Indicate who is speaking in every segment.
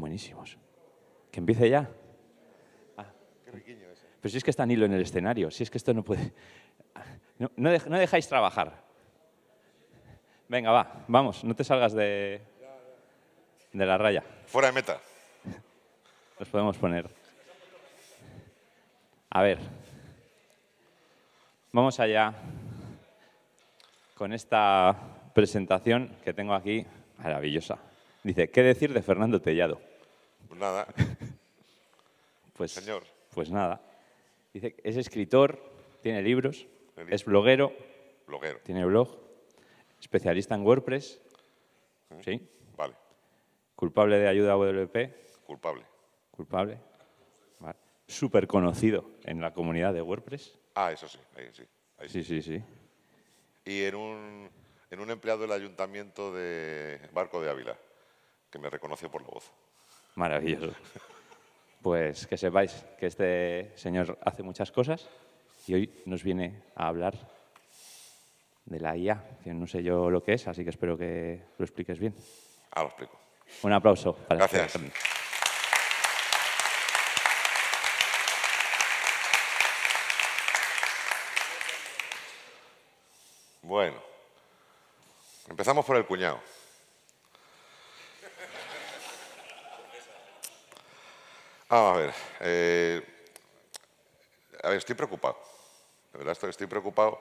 Speaker 1: buenísimos. Que empiece ya. Ah. Pero si es que está hilo en el escenario, si es que esto no puede... No, dejáis trabajar. Venga, va, vamos, no te salgas de, la raya. Fuera de meta. Nos podemos poner. A ver, vamos allá con esta presentación que tengo aquí, maravillosa. Dice, ¿qué decir de Fernando Tellado? Pues Nada. pues, Señor. Pues nada. Dice es escritor, tiene libros, es bloguero, bloguero. Tiene blog, especialista en WordPress. ¿Eh? Sí. Vale. Culpable de ayuda a WP. Culpable. Culpable. Súper conocido en la comunidad de WordPress. Ah, eso sí. sí. sí. sí, sí,
Speaker 2: Y en un empleado del ayuntamiento de Barco de Ávila, que me reconoció por la voz.
Speaker 1: Maravilloso. Pues que sepáis que este señor hace muchas cosas y hoy nos viene a hablar de la IA, que no sé yo lo que es, así que espero que lo expliques bien. Ah, lo explico. Un aplauso. Este Gracias.
Speaker 2: bueno, empezamos por el cuñado. Ah, a ver, eh, a ver, estoy preocupado. De verdad estoy preocupado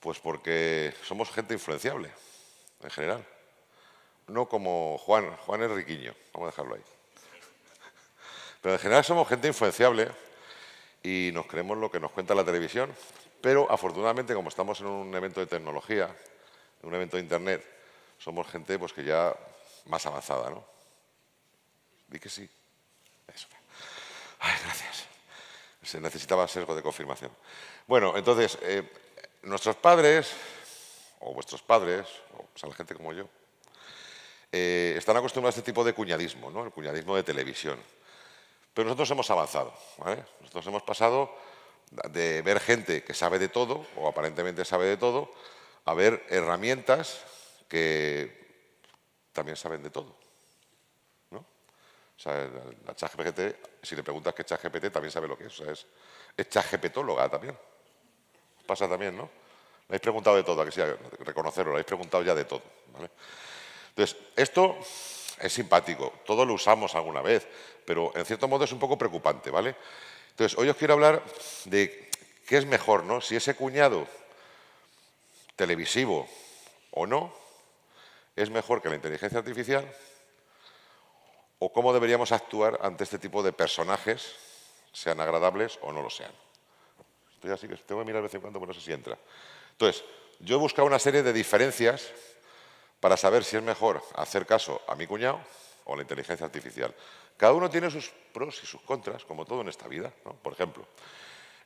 Speaker 2: pues porque somos gente influenciable, en general. No como Juan, Juan es riquiño, vamos a dejarlo ahí. Pero en general somos gente influenciable y nos creemos lo que nos cuenta la televisión. Pero afortunadamente, como estamos en un evento de tecnología, en un evento de Internet, somos gente pues, que ya más avanzada, ¿no? Di que sí gracias. Se necesitaba ser de confirmación. Bueno, entonces, eh, nuestros padres, o vuestros padres, o pues, la gente como yo, eh, están acostumbrados a este tipo de cuñadismo, ¿no? el cuñadismo de televisión. Pero nosotros hemos avanzado. Nosotros hemos pasado de ver gente que sabe de todo, o aparentemente sabe de todo, a ver herramientas que también saben de todo. O sea, la ChatGPT, si le preguntas qué es ChatGPT, también sabe lo que es. O es, es también. Pasa también, ¿no? Le habéis preguntado de todo, a que sí, reconocerlo, le habéis preguntado ya de todo. ¿vale? Entonces, esto es simpático, todo lo usamos alguna vez, pero en cierto modo es un poco preocupante, ¿vale? Entonces, hoy os quiero hablar de qué es mejor, ¿no? Si ese cuñado televisivo o no, es mejor que la inteligencia artificial o cómo deberíamos actuar ante este tipo de personajes, sean agradables o no lo sean. Estoy así que tengo que mirar de vez en cuando, pero pues no sé entra. Entonces, yo he buscado una serie de diferencias para saber si es mejor hacer caso a mi cuñado o a la inteligencia artificial. Cada uno tiene sus pros y sus contras, como todo en esta vida. Por ejemplo,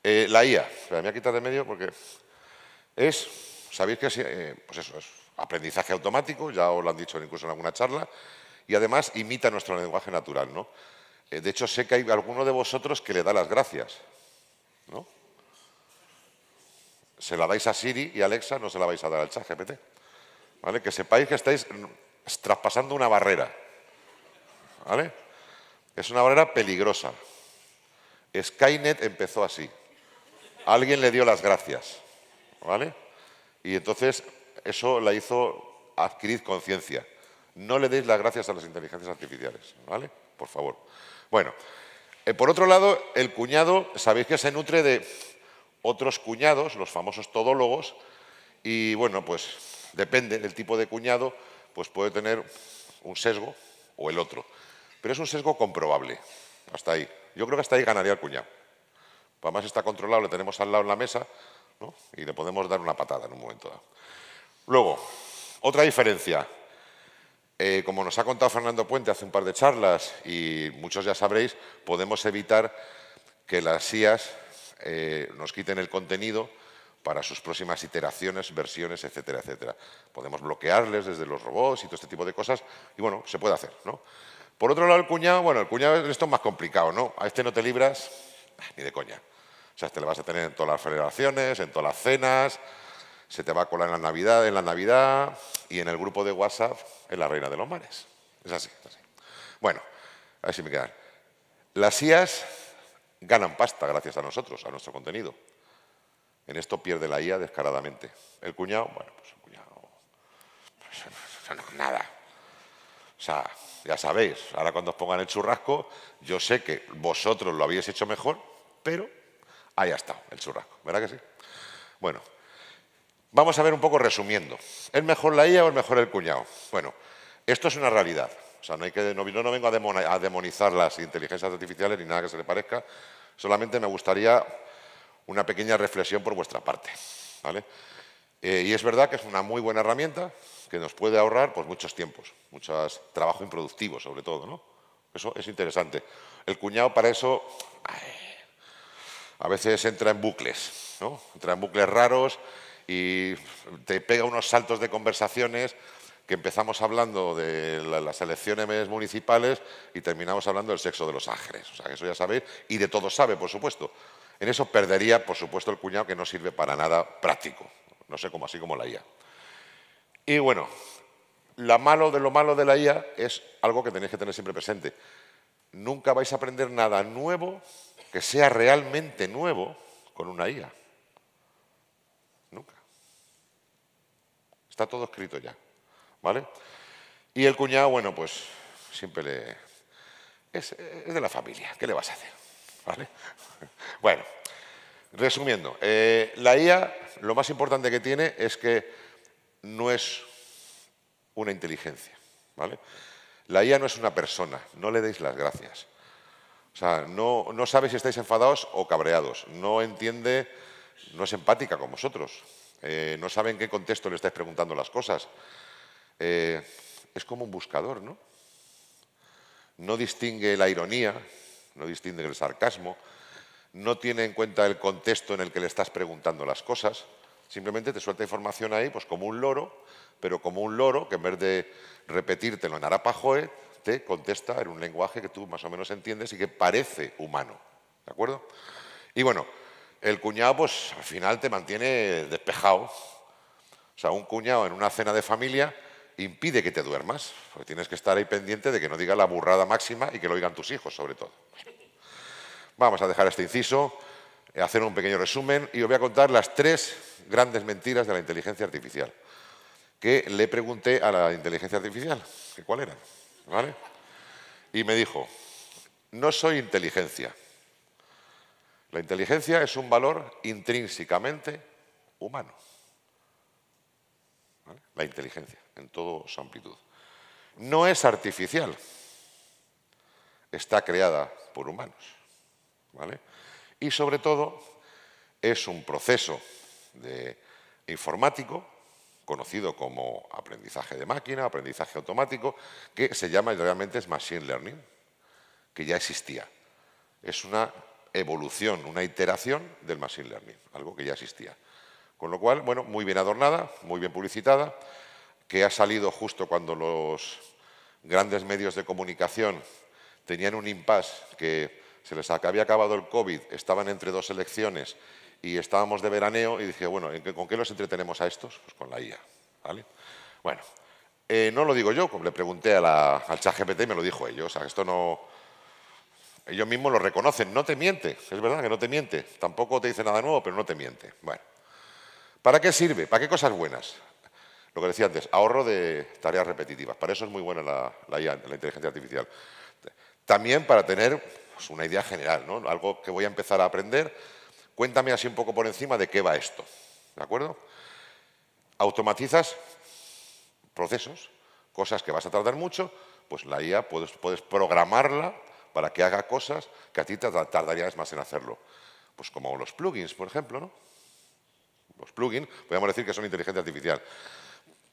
Speaker 2: eh, la IA, me voy a quitar de medio porque es, sabéis que es, eh, pues eso, es aprendizaje automático, ya os lo han dicho incluso en alguna charla, y además imita nuestro lenguaje natural, ¿no? Eh, de hecho, sé que hay alguno de vosotros que le da las gracias, ¿no? Se la dais a Siri y a Alexa, no se la vais a dar al chat GPT. ¿Vale? Que sepáis que estáis traspasando una barrera. ¿Vale? Es una barrera peligrosa. Skynet empezó así. Alguien le dio las gracias. ¿Vale? Y entonces eso la hizo adquirir conciencia. No le deis las gracias a las inteligencias artificiales, ¿vale? Por favor. Bueno, eh, por otro lado, el cuñado, sabéis que se nutre de otros cuñados, los famosos todólogos, y bueno, pues depende del tipo de cuñado, pues puede tener un sesgo o el otro. Pero es un sesgo comprobable, hasta ahí. Yo creo que hasta ahí ganaría el cuñado. Además está controlado, le tenemos al lado en la mesa ¿no? y le podemos dar una patada en un momento dado. Luego, otra diferencia, eh, como nos ha contado Fernando Puente hace un par de charlas y muchos ya sabréis, podemos evitar que las SIAs eh, nos quiten el contenido para sus próximas iteraciones, versiones, etcétera, etcétera. Podemos bloquearles desde los robots y todo este tipo de cosas, y bueno, se puede hacer, ¿no? Por otro lado, el cuñado, bueno, el cuñado esto es más complicado, ¿no? A este no te libras ni de coña. O sea, este le vas a tener en todas las federaciones, en todas las cenas, se te va a colar en la Navidad, en la Navidad y en el grupo de WhatsApp en la Reina de los Mares. Es así, es así. Bueno, a ver si me quedan. Las IAS ganan pasta gracias a nosotros, a nuestro contenido. En esto pierde la IA descaradamente. El cuñado, bueno, pues el cuñado. Pues no, nada. O sea, ya sabéis, ahora cuando os pongan el churrasco, yo sé que vosotros lo habéis hecho mejor, pero ahí ha estado el churrasco, ¿verdad que sí? Bueno, Vamos a ver un poco resumiendo. ¿Es mejor la IA o es mejor el cuñado? Bueno, esto es una realidad. O sea, no, hay que, no, vengo a demonizar las inteligencias artificiales ni nada que se le parezca. Solamente me gustaría una pequeña reflexión por vuestra parte. ¿vale? Eh, y es verdad que es una muy buena herramienta que nos puede ahorrar pues, muchos tiempos, muchos trabajo improductivo sobre todo. ¿no? Eso es interesante. El cuñado para eso a veces entra en bucles, ¿no? entra en bucles raros y te pega unos saltos de conversaciones que empezamos hablando de las elecciones municipales y terminamos hablando del sexo de los ángeles. O sea, que eso ya sabéis, y de todo sabe, por supuesto. En eso perdería, por supuesto, el cuñado que no sirve para nada práctico. No sé cómo, así como la IA. Y bueno, lo malo de lo malo de la IA es algo que tenéis que tener siempre presente. Nunca vais a aprender nada nuevo que sea realmente nuevo con una IA. Está todo escrito ya, ¿vale? Y el cuñado, bueno, pues siempre le... Es, de la familia, ¿qué le vas a hacer? ¿Vale? bueno, resumiendo, eh, la IA lo más importante que tiene es que no es una inteligencia, ¿vale? La IA no es una persona, no le deis las gracias. O sea, no, no sabe si estáis enfadados o cabreados, no entiende, no es empática con vosotros, eh, no sabe en qué contexto le estáis preguntando las cosas. Eh, es como un buscador, ¿no? No distingue la ironía, no distingue el sarcasmo, no tiene en cuenta el contexto en el que le estás preguntando las cosas, simplemente te suelta información ahí, pues como un loro, pero como un loro que en vez de repetírtelo en arapajoe, te contesta en un lenguaje que tú más o menos entiendes y que parece humano. ¿De acuerdo? Y bueno, el cuñado, pues al final te mantiene despejado. O sea, un cuñado en una cena de familia impide que te duermas, porque tienes que estar ahí pendiente de que no diga la burrada máxima y que lo oigan tus hijos, sobre todo. Vamos a dejar este inciso, eh, hacer un pequeño resumen y os voy a contar las tres grandes mentiras de la inteligencia artificial que le pregunté a la inteligencia artificial cuál era, ¿vale? Y me dijo, no soy inteligencia, la inteligencia es un valor intrínsecamente humano. La inteligencia, en toda su amplitud. No es artificial. Está creada por humanos. ¿Vale? Y sobre todo, es un proceso informático conocido como aprendizaje de máquina, aprendizaje automático, que se llama realmente es Machine Learning, que ya existía. Es una evolución, una iteración del Machine Learning, algo que ya existía. Con lo cual, bueno, muy bien adornada, muy bien publicitada, que ha salido justo cuando los grandes medios de comunicación tenían un impasse que se les había acabado el COVID, estaban entre dos elecciones y estábamos de veraneo y dije, bueno, ¿con qué los entretenemos a estos? Pues con la IA. ¿vale? Bueno, eh, no lo digo yo, como le pregunté a la, al chat GPT y me lo dijo ellos. O sea, esto no, ellos mismos lo reconocen, no te miente, es verdad que no te miente, tampoco te dice nada nuevo, pero no te miente. Bueno, ¿para qué sirve? ¿Para qué cosas buenas? Lo que decía antes, ahorro de tareas repetitivas. Para eso es muy buena la, IA, la inteligencia artificial. También para tener pues, una idea general, ¿no? algo que voy a empezar a aprender. Cuéntame así un poco por encima de qué va esto. ¿De acuerdo? Automatizas procesos, cosas que vas a tardar mucho, pues la IA puedes programarla para que haga cosas que a ti te tardarías más en hacerlo. Pues como los plugins, por ejemplo, ¿no? Los plugins, podríamos decir que son inteligencia artificial.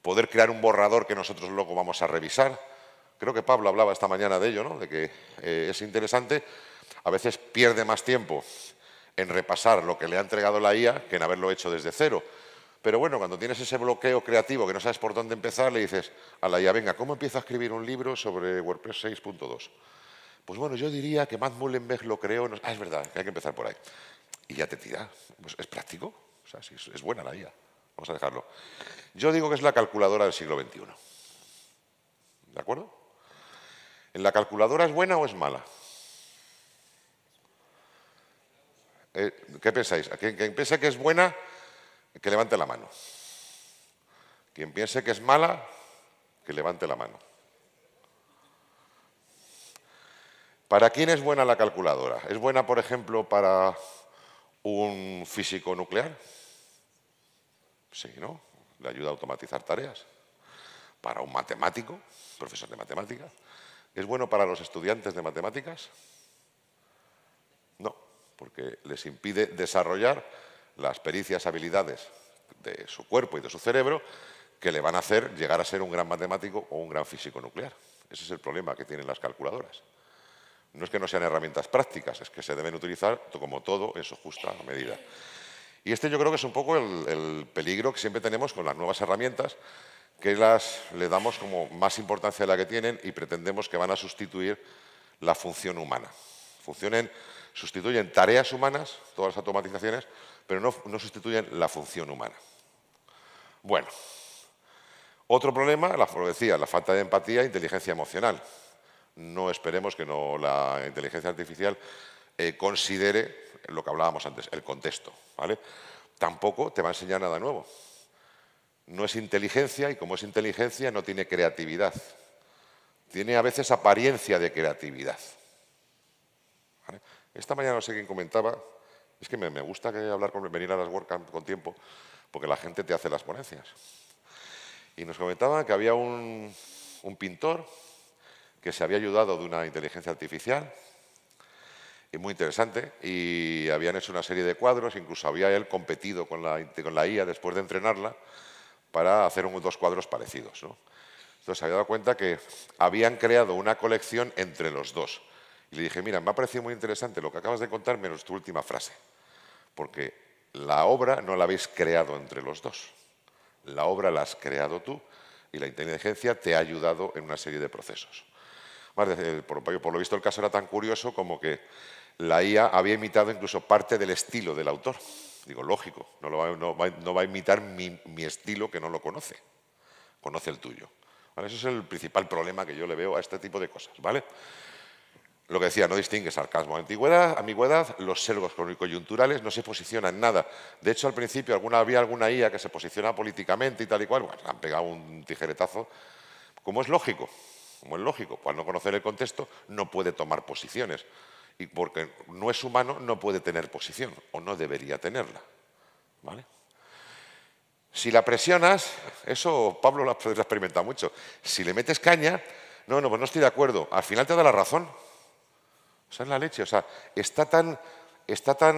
Speaker 2: Poder crear un borrador que nosotros luego vamos a revisar. Creo que Pablo hablaba esta mañana de ello, ¿no? De que eh, es interesante. A veces pierde más tiempo en repasar lo que le ha entregado la IA que en haberlo hecho desde cero. Pero bueno, cuando tienes ese bloqueo creativo que no sabes por dónde empezar, le dices a la IA, venga, ¿cómo empiezo a escribir un libro sobre WordPress 6.2? Pues bueno, yo diría que Matt Mullenberg lo creó... No... Ah, es verdad, que hay que empezar por ahí. Y ya te tira. Pues es práctico. O sea, es buena la IA. Vamos a dejarlo. Yo digo que es la calculadora del siglo XXI. ¿De acuerdo? ¿En la calculadora es buena o es mala? Eh, ¿Qué pensáis? quien piense que es buena, que levante la mano. Quien piense que es mala, que levante la mano. ¿Para quién es buena la calculadora? ¿Es buena, por ejemplo, para un físico nuclear? Sí, ¿no? Le ayuda a automatizar tareas. Para un matemático, profesor de matemáticas. ¿Es bueno para los estudiantes de matemáticas? No, porque les impide desarrollar las pericias habilidades de su cuerpo y de su cerebro que le van a hacer llegar a ser un gran matemático o un gran físico nuclear. Ese es el problema que tienen las calculadoras. No es que no sean herramientas prácticas, es que se deben utilizar como todo en su justa medida. Y este yo creo que es un poco el, peligro que siempre tenemos con las nuevas herramientas, que las, le damos como más importancia de la que tienen y pretendemos que van a sustituir la función humana. Funcionen, sustituyen tareas humanas, todas las automatizaciones, pero no, sustituyen la función humana. Bueno, otro problema, la, decía, la falta de empatía e inteligencia emocional no esperemos que no la inteligencia artificial eh, considere lo que hablábamos antes, el contexto. ¿vale? Tampoco te va a enseñar nada nuevo. No es inteligencia y como es inteligencia no tiene creatividad. Tiene a veces apariencia de creatividad. Esta mañana no sé quién comentaba, es que me, gusta que hablar con, venir a las WordCamp con tiempo, porque la gente te hace las ponencias. Y nos comentaba que había un pintor que se había ayudado de una inteligencia artificial, y muy interesante, y habían hecho una serie de cuadros, incluso había él competido con la, IA después de entrenarla para hacer unos dos cuadros parecidos. ¿no? Entonces había dado cuenta que habían creado una colección entre los dos. Y le dije, mira, me ha parecido muy interesante lo que acabas de contar menos tu última frase, porque la obra no la habéis creado entre los dos. La obra la has creado tú y la inteligencia te ha ayudado en una serie de procesos por lo visto el caso era tan curioso como que la IA había imitado incluso parte del estilo del autor. Digo, lógico, no, va, a imitar mi, estilo que no lo conoce, conoce el tuyo. Ese es el principal problema que yo le veo a este tipo de cosas. ¿vale? Lo que decía, no distingue sarcasmo a antigüedad, amigüedad, los sergos coyunturales no se posicionan nada. De hecho, al principio había alguna IA que se posicionaba políticamente y tal y cual, han pegado un tijeretazo, como es lógico. Como es lógico, al no conocer el contexto no puede tomar posiciones. Y porque no es humano no puede tener posición o no debería tenerla. ¿Vale? Si la presionas, eso Pablo lo ha experimentado mucho, si le metes caña, no, no, pues no estoy de acuerdo, al final te da la razón. O sea, es la leche, o sea, está tan, está tan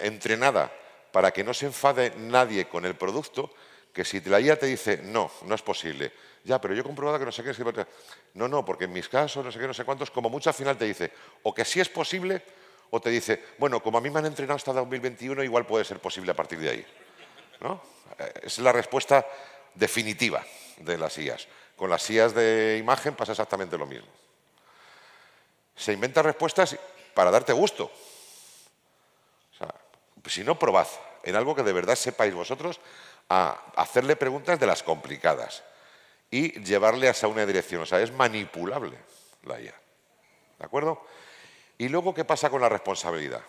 Speaker 2: entrenada para que no se enfade nadie con el producto que si la IA te dice, no, no es posible, ya, pero yo he comprobado que no sé qué es. No, no, porque en mis casos, no sé qué, no sé cuántos, como mucho al final te dice, o que sí es posible, o te dice, bueno, como a mí me han entrenado hasta 2021, igual puede ser posible a partir de ahí. Eh, es la respuesta definitiva de las IAS. Con las IAS de imagen pasa exactamente lo mismo. Se inventan respuestas para darte gusto. si no, probad en algo que de verdad sepáis vosotros a hacerle preguntas de las complicadas y llevarle hasta una dirección. O sea, es manipulable la IA. ¿De acuerdo? Y luego, ¿qué pasa con la responsabilidad?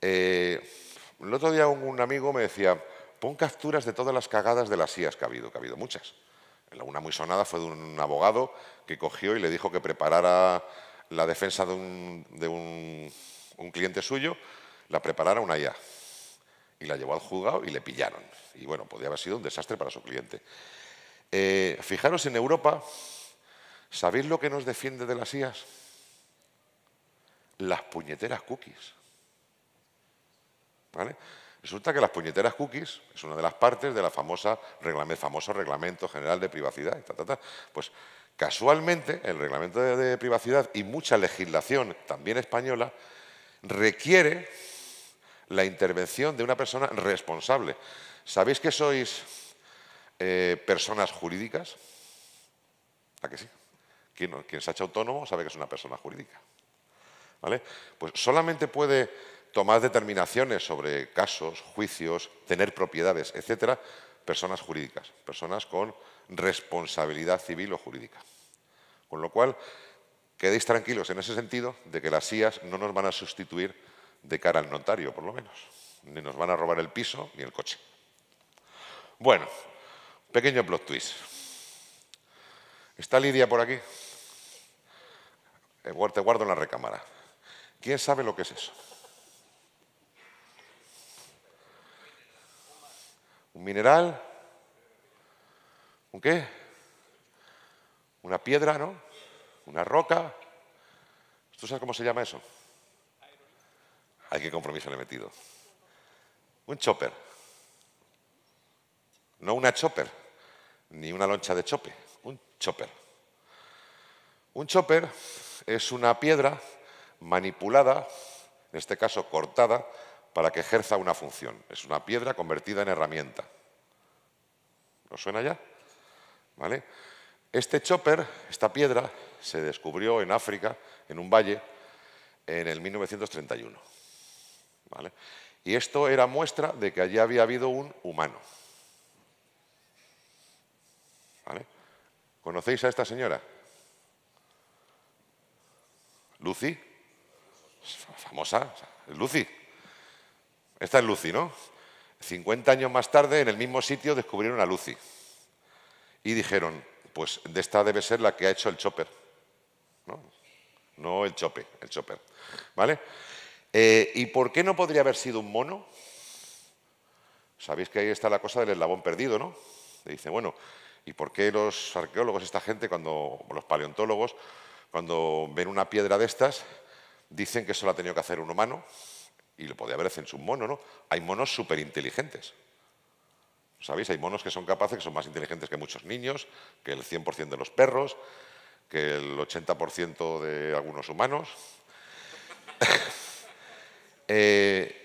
Speaker 2: Eh, el otro día un, amigo me decía, pon capturas de todas las cagadas de las IAS que ha habido, que ha habido muchas. Una muy sonada fue de un abogado que cogió y le dijo que preparara la defensa de un, un cliente suyo, la preparara una IA y la llevó al juzgado y le pillaron. Y bueno, podía haber sido un desastre para su cliente. Eh, fijaros en Europa, ¿sabéis lo que nos defiende de las IAS? Las puñeteras cookies. Resulta que las puñeteras cookies es una de las partes de la famosa reglamento, famoso reglamento general de privacidad. Pues casualmente el reglamento de privacidad y mucha legislación, también española, requiere la intervención de una persona responsable. ¿Sabéis que sois eh, personas jurídicas? ¿A que sí? Quien, se ha hecho autónomo sabe que es una persona jurídica. ¿Vale? Pues solamente puede tomar determinaciones sobre casos, juicios, tener propiedades, etcétera, personas jurídicas, personas con responsabilidad civil o jurídica. Con lo cual, quedéis tranquilos en ese sentido de que las IAS no nos van a sustituir de cara al notario, por lo menos. Ni nos van a robar el piso ni el coche. Bueno, pequeño plot twist. ¿Está Lidia por aquí? Eh, te guardo en la recámara. ¿Quién sabe lo que es eso? ¿Un mineral? ¿Un qué? ¿Una piedra, no? ¿Una roca? ¿Tú sabes cómo se llama eso? Hay qué compromiso le he metido? Un chopper. No una chopper, ni una loncha de chope, un chopper. Un chopper es una piedra manipulada, en este caso cortada, para que ejerza una función. Es una piedra convertida en herramienta. ¿Lo suena ya? ¿Vale? Este chopper, esta piedra, se descubrió en África, en un valle, en el 1931. ¿vale? Y esto era muestra de que allí había habido un humano. ¿Vale? ¿Conocéis a esta señora? Lucy. Famosa. Lucy. Esta es Lucy, ¿no? 50 años más tarde, en el mismo sitio, descubrieron a Lucy. Y dijeron, pues de esta debe ser la que ha hecho el chopper. ¿No? no el chope, el chopper. ¿Vale? Eh, ¿Y por qué no podría haber sido un mono? Sabéis que ahí está la cosa del eslabón perdido, ¿no? dice, bueno, ¿y por qué los arqueólogos, esta gente, cuando los paleontólogos, cuando ven una piedra de estas, dicen que eso ha tenido que hacer un humano y lo podía haber hecho un mono, ¿no? Hay monos súper inteligentes. ¿Sabéis? Hay monos que son capaces, que son más inteligentes que muchos niños, que el 100% de los perros, que el 80% de algunos humanos. Eh,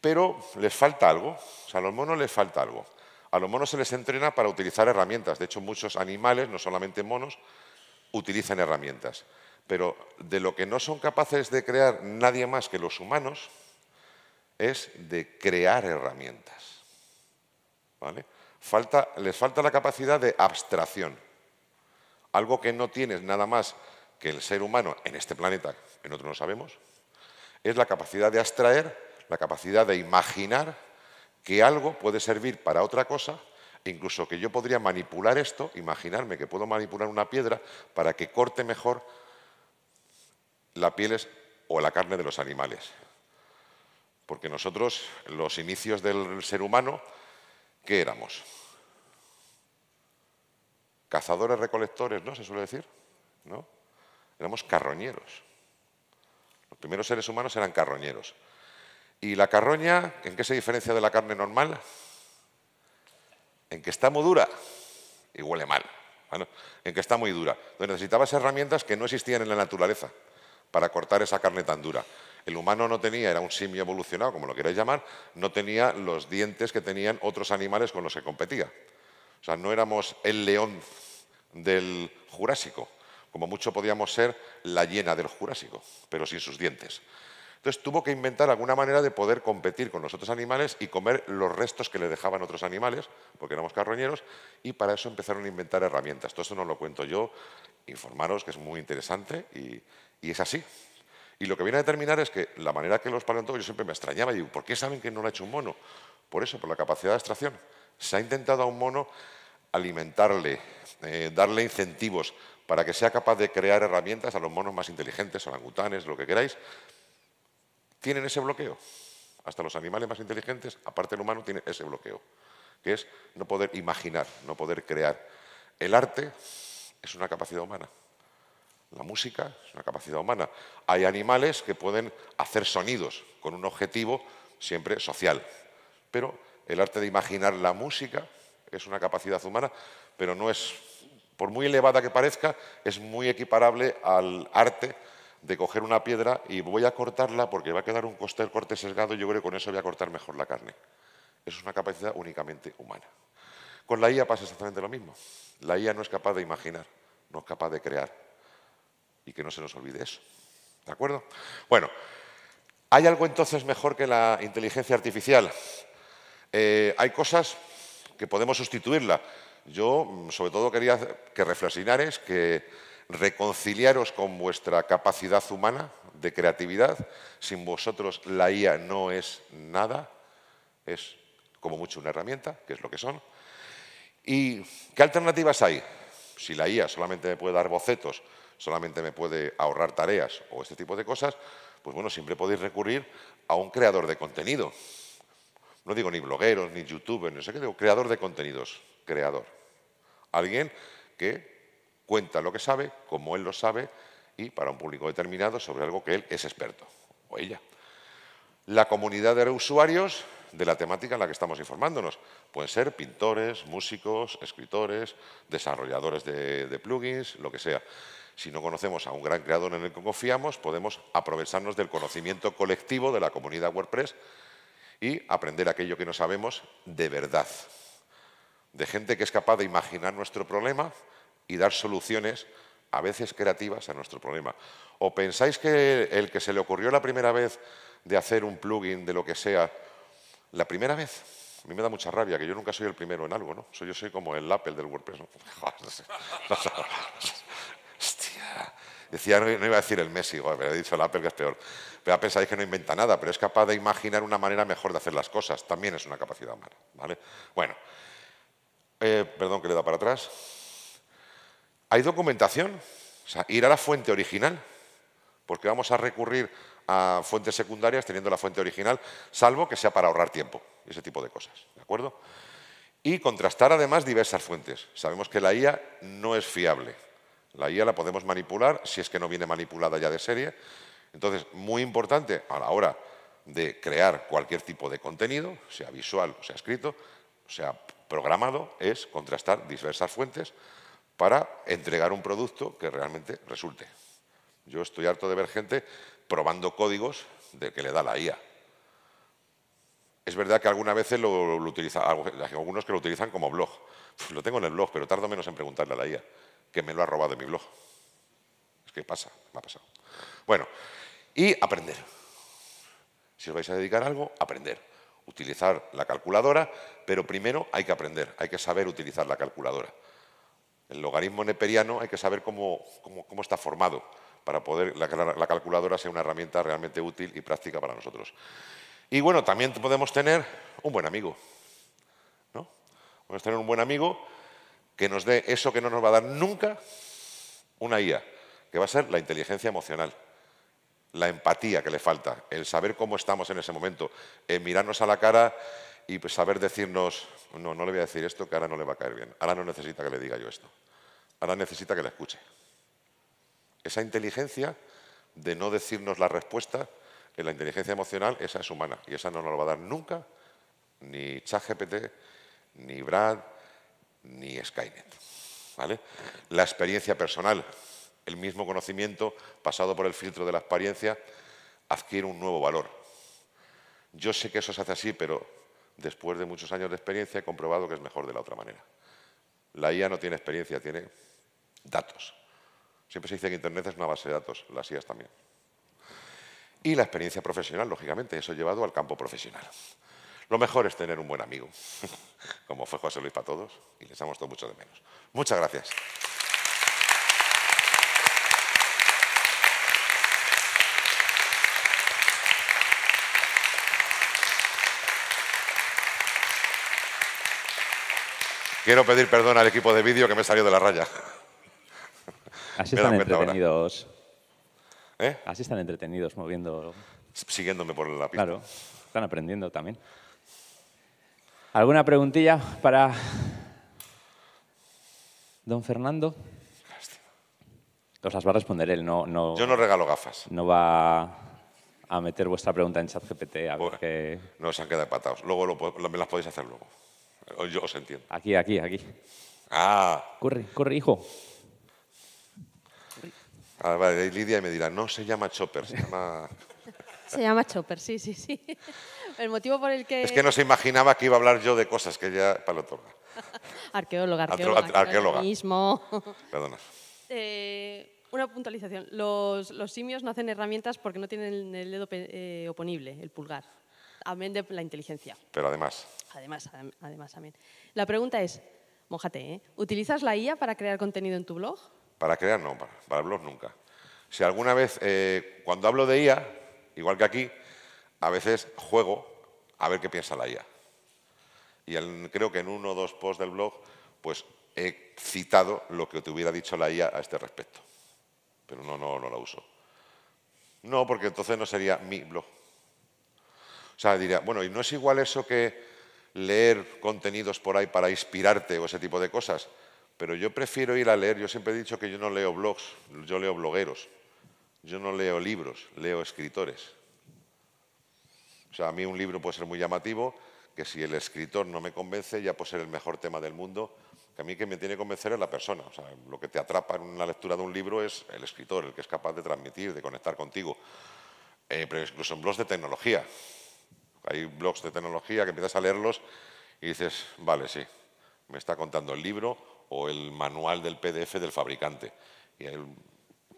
Speaker 2: pero les falta algo, o sea, a los monos les falta algo. A los monos se les entrena para utilizar herramientas, de hecho muchos animales, no solamente monos, utilizan herramientas. Pero de lo que no son capaces de crear nadie más que los humanos es de crear herramientas. ¿Vale? les falta la capacidad de abstracción. Algo que no tienes nada más que el ser humano en este planeta, en otro no sabemos, es la capacidad de abstraer, la capacidad de imaginar que algo puede servir para otra cosa, incluso que yo podría manipular esto, imaginarme que puedo manipular una piedra para que corte mejor la piel o la carne de los animales. Porque nosotros, los inicios del ser humano, ¿qué éramos? Cazadores recolectores, ¿no? Se suele decir, ¿no? Éramos carroñeros. Los primeros seres humanos eran carroñeros. ¿Y la carroña, en qué se diferencia de la carne normal? En que está muy dura y huele mal. En que está muy dura. Entonces necesitabas herramientas que no existían en la naturaleza para cortar esa carne tan dura. El humano no tenía, era un simio evolucionado, como lo queráis llamar, no tenía los dientes que tenían otros animales con los que competía. O sea, no éramos el león del Jurásico, como mucho podíamos ser la hiena del Jurásico, pero sin sus dientes. Entonces tuvo que inventar alguna manera de poder competir con los otros animales y comer los restos que le dejaban otros animales, porque éramos carroñeros, y para eso empezaron a inventar herramientas. Todo eso no lo cuento yo, informaros que es muy interesante y, es así. Y lo que viene a determinar es que la manera que los paleontólogos, yo siempre me extrañaba, y digo, ¿por qué saben que no lo ha hecho un mono? Por eso, por la capacidad de extracción. Se ha intentado a un mono alimentarle, eh, darle incentivos, para que sea capaz de crear herramientas a los monos más inteligentes, orangutanes, lo que queráis, tienen ese bloqueo. Hasta los animales más inteligentes, aparte del humano, tienen ese bloqueo, que es no poder imaginar, no poder crear. El arte es una capacidad humana. La música es una capacidad humana. Hay animales que pueden hacer sonidos con un objetivo siempre social. Pero el arte de imaginar la música es una capacidad humana, pero no es por muy elevada que parezca, es muy equiparable al arte de coger una piedra y voy a cortarla porque va a quedar un coste, corte sesgado y yo creo que con eso voy a cortar mejor la carne. es una capacidad únicamente humana. Con la IA pasa exactamente lo mismo. La IA no es capaz de imaginar, no es capaz de crear. Y que no se nos olvide eso. ¿De acuerdo? Bueno, ¿hay algo entonces mejor que la inteligencia artificial? Eh, hay cosas que podemos sustituirla. Yo, mm, sobre todo, quería que reflexionares, que reconciliaros con vuestra capacidad humana de creatividad. Sin vosotros la IA no es nada, es como mucho una herramienta, que es lo que son. ¿Y qué alternativas hay? Si la IA solamente me puede dar bocetos, solamente me puede ahorrar tareas o este tipo de cosas, pues bueno, siempre podéis recurrir a un creador de contenido no digo ni blogueros, ni youtubers, no sé qué, digo creador de contenidos, creador. Alguien que cuenta lo que sabe, como él lo sabe, y para un público determinado sobre algo que él es experto, o ella. La comunidad de usuarios de la temática en la que estamos informándonos. Pueden ser pintores, músicos, escritores, desarrolladores de, de plugins, lo que sea. Si no conocemos a un gran creador en el que confiamos, podemos aprovecharnos del conocimiento colectivo de la comunidad WordPress y aprender aquello que no sabemos de verdad. De gente que es capaz de imaginar nuestro problema y dar soluciones a veces creativas a nuestro problema. ¿O pensáis que el que se le ocurrió la primera vez de hacer un plugin de lo que sea, la primera vez? A mí me da mucha rabia que yo nunca soy el primero en algo, ¿no? Yo soy como el Apple del WordPress. Hostia. Decía, no, iba a decir el Messi, pero he dicho el Apple que es peor. Pero pensáis que no inventa nada, pero es capaz de imaginar una manera mejor de hacer las cosas. También es una capacidad humana. ¿vale? Bueno, eh, perdón que le da para atrás. Hay documentación, o sea, ir a la fuente original, porque vamos a recurrir a fuentes secundarias teniendo la fuente original, salvo que sea para ahorrar tiempo, ese tipo de cosas. ¿De acuerdo? Y contrastar además diversas fuentes. Sabemos que la IA no es fiable la IA la podemos manipular si es que no viene manipulada ya de serie. Entonces, muy importante a la hora de crear cualquier tipo de contenido, sea visual, sea escrito, sea programado, es contrastar diversas fuentes para entregar un producto que realmente resulte. Yo estoy harto de ver gente probando códigos de que le da la IA. Es verdad que algunas veces lo, algunos que lo utilizan como blog. Pues lo tengo en el blog, pero tardo menos en preguntarle a la IA que me lo ha robado de mi blog. Es que pasa, me ha pasado. Bueno, y aprender. Si os vais a dedicar a algo, aprender. Utilizar la calculadora, pero primero hay que aprender, hay que saber utilizar la calculadora. El logaritmo neperiano hay que saber cómo, cómo, está formado para poder la, la calculadora sea una herramienta realmente útil y práctica para nosotros. Y bueno, también podemos tener un buen amigo. ¿no? Podemos tener un buen amigo que nos dé eso que no nos va a dar nunca una IA, que va a ser la inteligencia emocional, la empatía que le falta, el saber cómo estamos en ese momento, el mirarnos a la cara y pues, saber decirnos, no, no le voy a decir esto que ahora no le va a caer bien, ahora no necesita que le diga yo esto, ahora necesita que la escuche. Esa inteligencia de no decirnos la respuesta, en la inteligencia emocional, esa es humana y esa no nos lo va a dar nunca ni ChatGPT, ni Brad, ni Skynet. ¿vale? La experiencia personal, el mismo conocimiento pasado por el filtro de la experiencia, adquiere un nuevo valor. Yo sé que eso se hace así, pero después de muchos años de experiencia he comprobado que es mejor de la otra manera. La IA no tiene experiencia, tiene datos. Siempre se dice que Internet es una base de datos, las IAs también. Y la experiencia profesional, lógicamente, eso llevado al campo profesional. Lo mejor es tener un buen amigo, como fue José Luis para todos, y les ha gustado mucho de menos. Muchas gracias. Quiero pedir perdón al equipo de vídeo que me salió de la raya.
Speaker 1: Así están entretenidos. ¿Eh? Así están entretenidos moviendo. Siguiéndome por la pista. Claro, están aprendiendo también. ¿Alguna preguntilla para don Fernando? Os las va a responder él, no, Yo no regalo gafas. No va a meter vuestra pregunta en ChatGPT. A No, se han quedado patados. Luego lo, me las podéis hacer luego. Yo os entiendo. Aquí, aquí, aquí. Ah. Corre, corre, hijo.
Speaker 2: Ah, vale, Lidia me dirá, no se llama Chopper, se llama...
Speaker 1: se llama Chopper, sí, sí, sí. El motivo por el que... Es que no
Speaker 2: se imaginaba que iba a hablar yo de cosas que ya... Para otro
Speaker 1: Arqueóloga, arqueóloga. Arqueóloga. Mismo. Perdona. Eh, una puntualización. Los, los, simios no hacen herramientas porque no tienen el dedo eh, oponible, el pulgar. Amén de la inteligencia. Pero además. Además, además, amén. La pregunta es, mojate, ¿eh? ¿utilizas la IA para crear contenido en tu blog?
Speaker 2: Para crear no, para, blog nunca. Si alguna vez, cuando hablo de IA, igual que aquí, a veces juego a ver qué piensa la IA. Y creo que en uno o dos posts del blog, pues he citado lo que te hubiera dicho la IA a este respecto. Pero no, no, no la uso. No, porque entonces no sería mi blog. O sea, diría, bueno, ¿y no es igual eso que leer contenidos por ahí para inspirarte o ese tipo de cosas? Pero yo prefiero ir a leer, yo siempre he dicho que yo no leo blogs, yo leo blogueros, yo no leo libros, leo escritores. O sea, a mí un libro puede ser muy llamativo, que si el escritor no me convence, ya puede ser el mejor tema del mundo, que a mí que me tiene que convencer es la persona. O sea, lo que te atrapa en una lectura de un libro es el escritor, el que es capaz de transmitir, de conectar contigo. Eh, pero incluso en blogs de tecnología. Hay blogs de tecnología que empiezas a leerlos y dices, vale, sí, me está contando el libro o el manual del PDF del fabricante. Y hay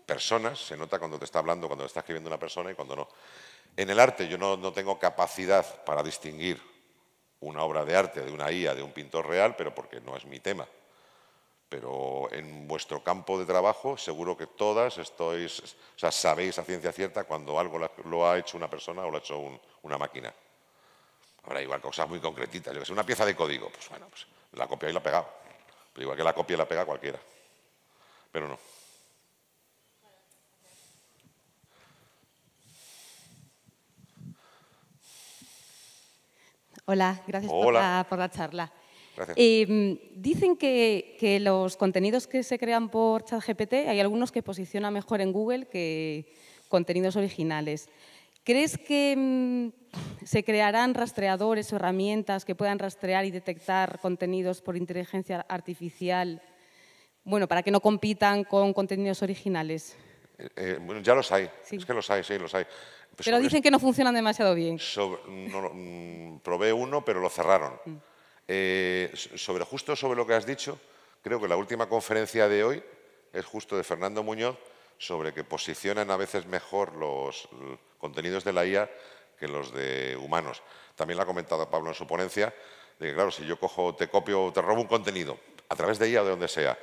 Speaker 2: personas, se nota cuando te está hablando, cuando te está escribiendo una persona y cuando no. En el arte yo no, tengo capacidad para distinguir una obra de arte de una IA, de un pintor real, pero porque no es mi tema. Pero en vuestro campo de trabajo seguro que todas estois, o sabéis a ciencia cierta cuando algo lo ha hecho una persona o lo ha hecho una máquina. Habrá igual cosas muy concretitas. Yo que una pieza de código, pues bueno, pues la copia y la pega. Pero igual que la copia y la pega cualquiera. Pero no.
Speaker 1: Hola, gracias Por, la, charla. Eh, mm, dicen que, los contenidos que se crean por ChatGPT hay algunos que posicionan mejor en Google que contenidos originales. ¿Crees que mm, se crearán rastreadores o herramientas que puedan rastrear y detectar contenidos por inteligencia artificial? Bueno, para que no compitan con contenidos originales.
Speaker 2: Eh, eh, bueno, ya los hay, es que los hay, sí, los hay. Pues pero dicen que
Speaker 1: no funcionan demasiado bien.
Speaker 2: Mm, probé uno, pero lo cerraron. Mm. Eh, sobre, justo sobre lo que has dicho, creo que la última conferencia de hoy es justo de Fernando Muñoz sobre que posicionan a veces mejor los contenidos de la IA que los de humanos. También lo ha comentado Pablo en su ponencia, de que claro, si yo cojo, te copio, te robo un contenido, a través de IA o de donde sea,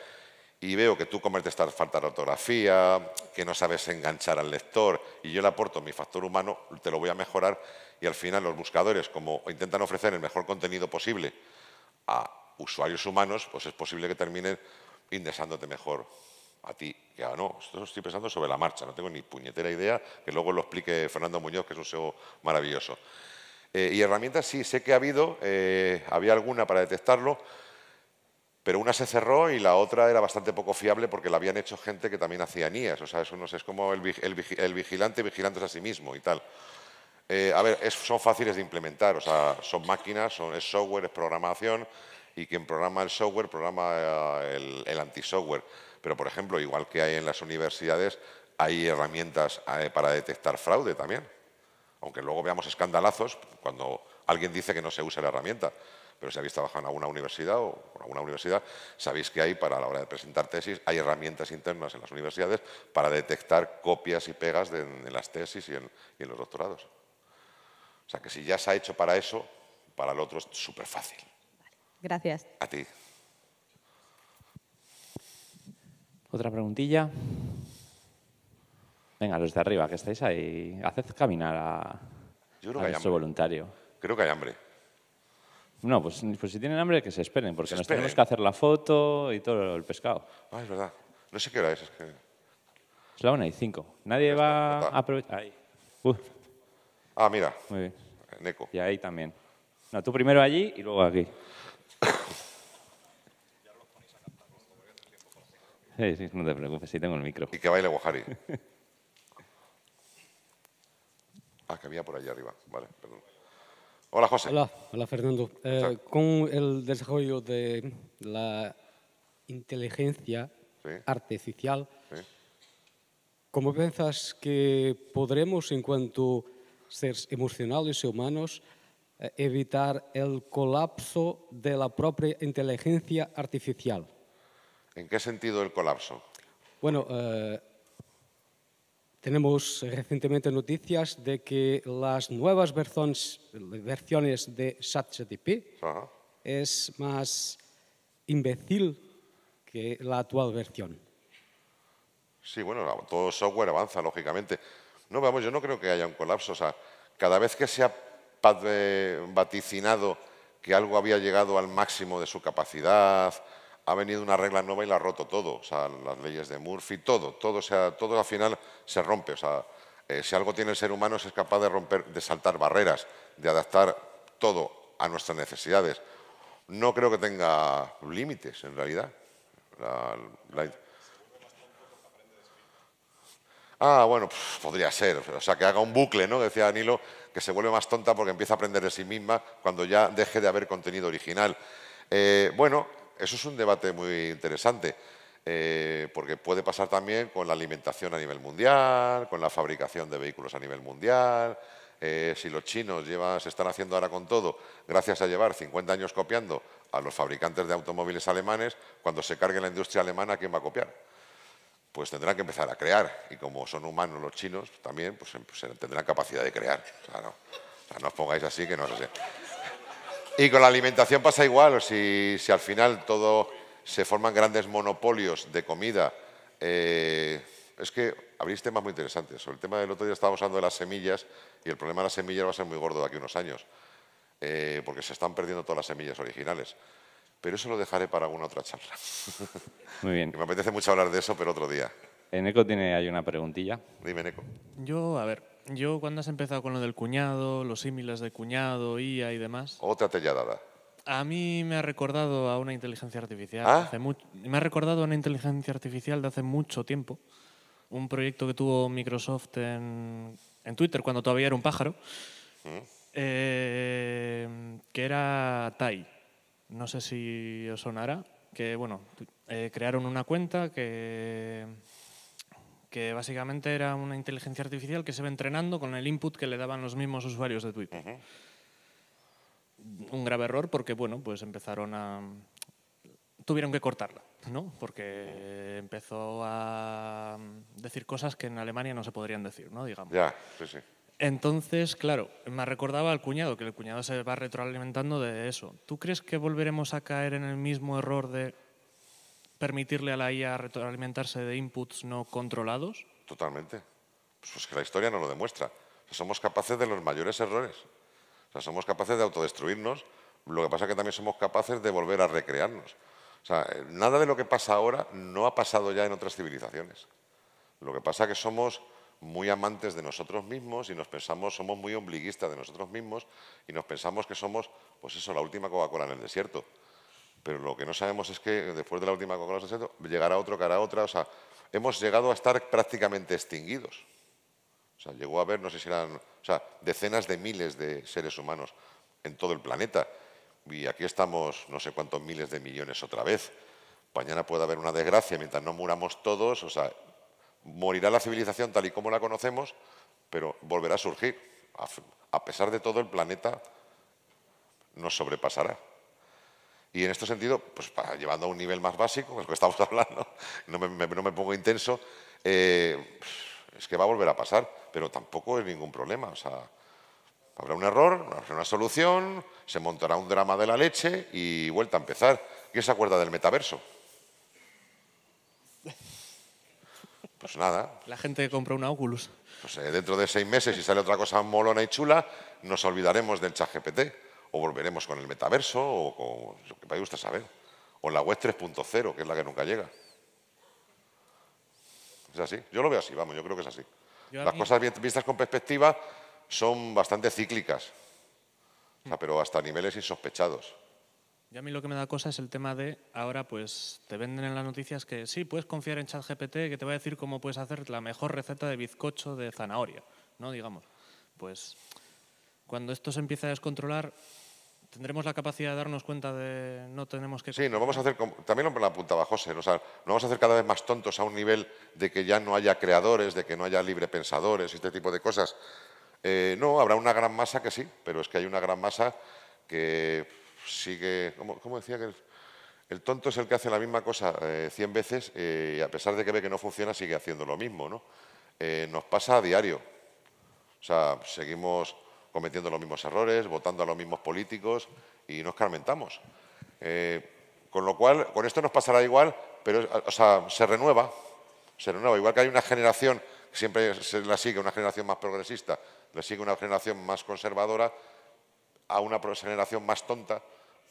Speaker 2: y veo que tú cometes esta falta de ortografía, que no sabes enganchar al lector, y yo le aporto mi factor humano, te lo voy a mejorar, y al final los buscadores, como intentan ofrecer el mejor contenido posible a usuarios humanos, pues es posible que terminen indexándote mejor a ti. Ya no, esto estoy pensando sobre la marcha, no tengo ni puñetera idea, que luego lo explique Fernando Muñoz, que es un SEO maravilloso. Eh, y herramientas, sí, sé que ha habido, eh, había alguna para detectarlo, pero una se cerró y la otra era bastante poco fiable porque la habían hecho gente que también hacía NIAs. O sea, eso no es como el, vigilante vigilantes a sí mismo y tal. Eh, a ver, son fáciles de implementar. O sea, son máquinas, son, es software, es programación. Y quien programa el software, programa eh, el, el anti-software. Pero, por ejemplo, igual que hay en las universidades, hay herramientas eh, para detectar fraude también. Aunque luego veamos escandalazos cuando alguien dice que no se usa la herramienta pero si habéis trabajado en alguna universidad o en alguna universidad, sabéis que hay para la hora de presentar tesis, hay herramientas internas en las universidades para detectar copias y pegas de, en las tesis y en, los doctorados. O sea que si ya se ha hecho para eso,
Speaker 1: para el otro es súper fácil. Gracias. A ti. Otra preguntilla. Venga, los de arriba, que estáis ahí. Haced caminar a, voluntario. Creo que hay hambre. No, pues, pues, si tienen hambre que se esperen, porque nos tenemos que hacer la foto y todo el pescado. Ah, es verdad. No sé qué hora es, es que... Es la una y cinco. Nadie va a aprovechar... Ahí. Ah, mira, muy bien. Neko. Y ahí también. No, tú primero allí y luego aquí. Sí, sí, no te preocupes, sí tengo el micro. Y que baile Guajari.
Speaker 2: ah, que había por allá arriba. Vale, perdón. Hola, José.
Speaker 1: Hola, Fernando. Eh, con el desarrollo de la inteligencia artificial, ¿cómo piensas que podremos, en cuanto seres emocionales y humanos, eh, evitar el colapso de la propia inteligencia artificial?
Speaker 2: ¿En qué sentido el colapso?
Speaker 1: Bueno, eh, tenemos eh, recientemente noticias de que las nuevas versiones de ChatGPT es más imbécil que la actual versión.
Speaker 2: Sí, bueno, todo software avanza, lógicamente. No, vamos, yo no creo que haya un colapso. O sea, cada vez que se ha vaticinado que algo había llegado al máximo de su capacidad, ha venido una regla nueva y la ha roto todo. O sea, las leyes de Murphy, todo, todo, o sea, todo al final se rompe. O sea, eh, si algo tiene el ser humano es capaz de romper, de saltar barreras, de adaptar todo a nuestras necesidades. No creo que tenga límites, en realidad. Ah, bueno, podría ser. O sea, que haga un bucle, ¿no? Decía Danilo, que se vuelve más tonta porque empieza a aprender de sí misma cuando ya deje de haber contenido original. Eh, bueno, eso es un debate muy interesante, eh, porque puede pasar también con la alimentación a nivel mundial, con la fabricación de vehículos a nivel mundial. Eh, si los chinos se están haciendo ahora con todo, gracias a llevar 50 años copiando a los fabricantes de automóviles alemanes, cuando se cargue la industria alemana, ¿quién va a copiar? Pues tendrán que empezar a crear. Y como son humanos los chinos también, pues, pues, tendrán capacidad de crear. no, os pongáis así que no sé y con la alimentación pasa igual. Si, si al final todo se forman grandes monopolios de comida, eh, es que abrís temas muy interesantes. Sobre el tema del otro día estábamos hablando de las semillas y el problema de las semillas va a ser muy gordo de aquí a unos años, eh, porque se están perdiendo todas las semillas originales. Pero eso lo dejaré para alguna otra charla.
Speaker 1: Muy bien. me apetece mucho hablar de eso, pero otro día. En eh, ECO tiene, hay una preguntilla. Dime, Eco.
Speaker 3: Yo, a ver, yo, cuando has empezado con lo del cuñado, los símiles de cuñado, IA y demás.
Speaker 2: Otra telladada.
Speaker 3: A mí me ha recordado a una inteligencia artificial. Ah. me ha recordado a una inteligencia artificial de hace mucho tiempo. Un proyecto que tuvo Microsoft en, Twitter cuando todavía era un pájaro. Mm. Eh, que era Tai. No sé si os sonará. Que, bueno, eh, crearon una cuenta que que básicamente era una inteligencia artificial que se va entrenando con el input que le daban los mismos usuarios de Twitter. Un grave error porque, bueno, pues empezaron a... tuvieron que cortarla, ¿no? Porque empezó a decir cosas que en Alemania no se podrían decir, ¿no? Digamos. Ya, sí, sí. Entonces, claro, me recordaba al cuñado, que el cuñado se va retroalimentando de eso. ¿Tú crees que volveremos a caer en el mismo error de permitirle a la IA retroalimentarse de inputs no controlados?
Speaker 2: Totalmente. Pues, pues que la historia nos lo demuestra. somos capaces de los mayores errores. O sea, somos capaces de autodestruirnos. Lo que pasa es que también somos capaces de volver a recrearnos. O sea, eh, nada de lo que pasa ahora no ha pasado ya en otras civilizaciones. Lo que pasa es que somos muy amantes de nosotros mismos y nos pensamos, somos muy ombliguistas de nosotros mismos y nos pensamos que somos, pues eso, la última Coca-Cola en el desierto pero lo que no sabemos es que después de la última Coca-Cola llegará otro que hará otra. O sea, hemos llegado a estar prácticamente extinguidos. O sea, llegó a haber, no sé si eran, o sea, decenas de miles de seres humanos en todo el planeta. Y aquí estamos no sé cuántos miles de millones otra vez. Mañana puede haber una desgracia, mientras no muramos todos, o sea, morirá la civilización tal y como la conocemos, pero volverá a surgir. A pesar de todo, el planeta nos sobrepasará. Y en este sentido, pues llevando a un nivel más básico, es lo que estamos hablando, no me, pongo intenso, eh, es que va a volver a pasar, pero tampoco es ningún problema. O sea, habrá un error, habrá una solución, se montará un drama de la leche y vuelta a empezar. ¿Quién se acuerda del metaverso? Pues nada.
Speaker 3: La gente que compra un Oculus.
Speaker 2: Pues eh, dentro de seis meses, si sale otra cosa molona y chula, nos olvidaremos del chat GPT o volveremos con el metaverso, o con lo que me gusta saber, o la web 3.0, que es la que nunca llega. Es así, yo lo veo así, vamos, yo creo que es así. Las cosas vistas con perspectiva son bastante cíclicas, pero hasta niveles insospechados.
Speaker 3: Y a mí lo que me da cosa es el tema de ahora, pues te venden en las noticias que sí, puedes confiar en ChatGPT que te va a decir cómo puedes hacer la mejor receta de bizcocho de zanahoria, ¿no? Digamos. Pues cuando esto se empieza a descontrolar, tendremos la capacidad de darnos cuenta de no tenemos que... Sí, nos vamos a hacer,
Speaker 2: también lo apuntaba José, o sea, nos vamos a hacer cada vez más tontos a un nivel de que ya no haya creadores, de que no haya librepensadores, este tipo de cosas. Eh, no, habrá una gran masa que sí, pero es que hay una gran masa que sigue... ¿Cómo, decía que...? El, tonto es el que hace la misma cosa 100 eh, veces eh, y a pesar de que ve que no funciona sigue haciendo lo mismo, ¿no? nos pasa a diario. O sea, seguimos cometiendo los mismos errores, votando a los mismos políticos y nos carmentamos. Eh, con lo cual, con esto nos pasará igual, pero se renueva, se renueva. Igual que hay una generación, siempre se la sigue, una generación más progresista, la sigue una generación más conservadora, a una generación más tonta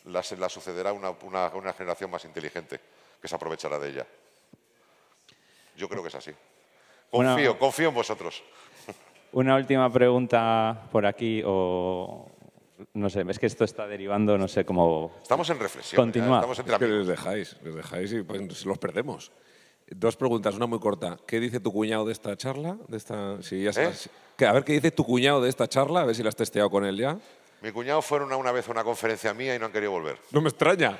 Speaker 2: la, sucederá una, generación más inteligente que se aprovechará de ella. Yo creo que es así. Confío, confío en vosotros.
Speaker 1: Una última pregunta por aquí, o no sé, es que esto está derivando, no sé cómo. Estamos en reflexión. continuamos Estamos en es que
Speaker 2: les dejáis, dejáis y pues los perdemos. Dos preguntas, una muy corta. ¿Qué dice tu cuñado de esta charla? De esta, ya ¿Eh? A ver, ¿qué dice tu cuñado de esta charla? A ver si la has testeado con él ya. Mi cuñado fue una, vez a una conferencia mía y no han querido volver. No me extraña.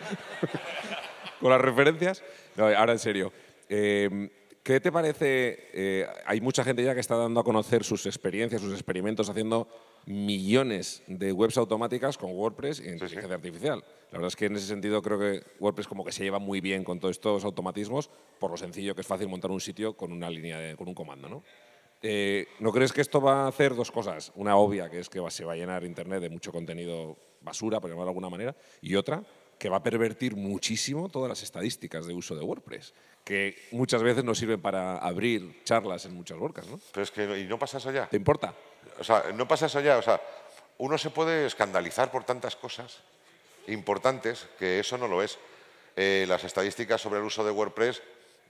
Speaker 2: con las referencias. ahora en serio. Eh, ¿Qué te parece? Eh, hay mucha gente ya que está dando a conocer sus experiencias, sus experimentos, haciendo millones de webs automáticas con WordPress y inteligencia artificial. La verdad es que en ese sentido creo que WordPress como que se lleva muy bien con todos estos automatismos, por lo sencillo que es fácil montar un sitio con una línea, con un comando, ¿no? Eh, ¿No crees que esto va a hacer dos cosas? Una obvia, que es que se va a llenar Internet de mucho contenido basura, por llamarlo de alguna manera, y otra, que va a pervertir muchísimo todas las estadísticas de uso de WordPress, que muchas veces nos sirven para abrir charlas en muchas WordCamps, ¿no? Pero es que y no pasa eso ya. ¿Te importa? O sea, no pasa eso ya. O sea, uno se puede escandalizar por tantas cosas importantes que eso no lo es. Eh, las estadísticas sobre el uso de WordPress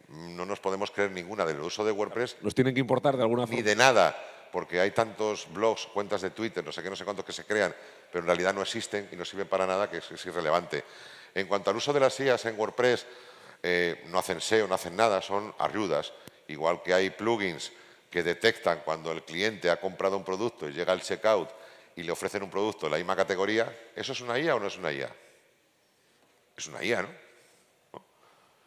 Speaker 2: mm, no nos podemos creer ninguna del uso de WordPress. Nos tienen que importar de alguna forma. Ni de nada porque hay tantos blogs, cuentas de Twitter, no sé qué, no sé cuántos que se crean, pero en realidad no existen y no sirven para nada, que es, irrelevante. En cuanto al uso de las IAS en WordPress, eh, no hacen SEO, no hacen nada, son ayudas. Igual que hay plugins que detectan cuando el cliente ha comprado un producto y llega al checkout y le ofrecen un producto de la misma categoría, ¿eso es una IA o no es una IA? Es una IA, ¿No?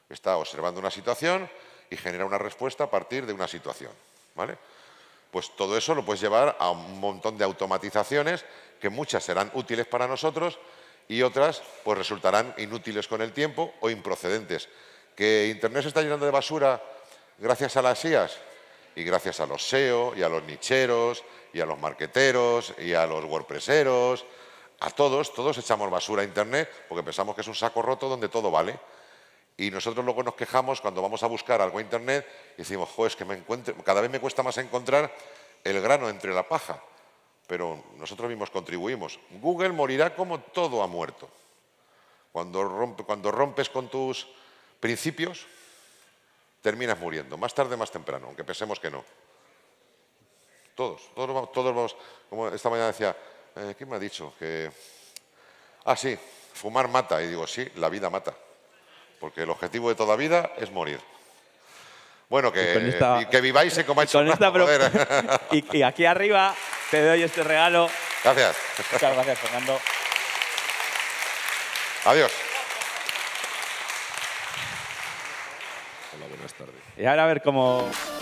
Speaker 2: Está observando una situación y genera una respuesta a partir de una situación, ¿vale? pues todo eso lo puedes llevar a un montón de automatizaciones que muchas serán útiles para nosotros y otras pues resultarán inútiles con el tiempo o improcedentes. ¿Que Internet se está llenando de basura gracias a las IAS? Y gracias a los SEO y a los nicheros y a los marqueteros y a los wordpresseros, a todos, todos echamos basura a Internet porque pensamos que es un saco roto donde todo vale. Y nosotros luego nos quejamos cuando vamos a buscar algo en internet y decimos, jo, es que me encuentro, cada vez me cuesta más encontrar el grano entre la paja. Pero nosotros mismos contribuimos. Google morirá como todo ha muerto. Cuando, rompes con tus principios, terminas muriendo, más tarde, más temprano, aunque pensemos que no. Todos, todos vamos, todos vamos como esta mañana decía, eh, ¿quién me ha dicho? Que... Ah, sí, fumar mata. Y digo, sí, la vida mata porque el objetivo de toda vida es morir. Bueno, que, que viváis como ha hecho. y, y,
Speaker 1: aquí arriba te doy este regalo. Gracias. Muchas gracias, Fernando. Adiós. Hola, buenas tardes. Y ahora a ver cómo...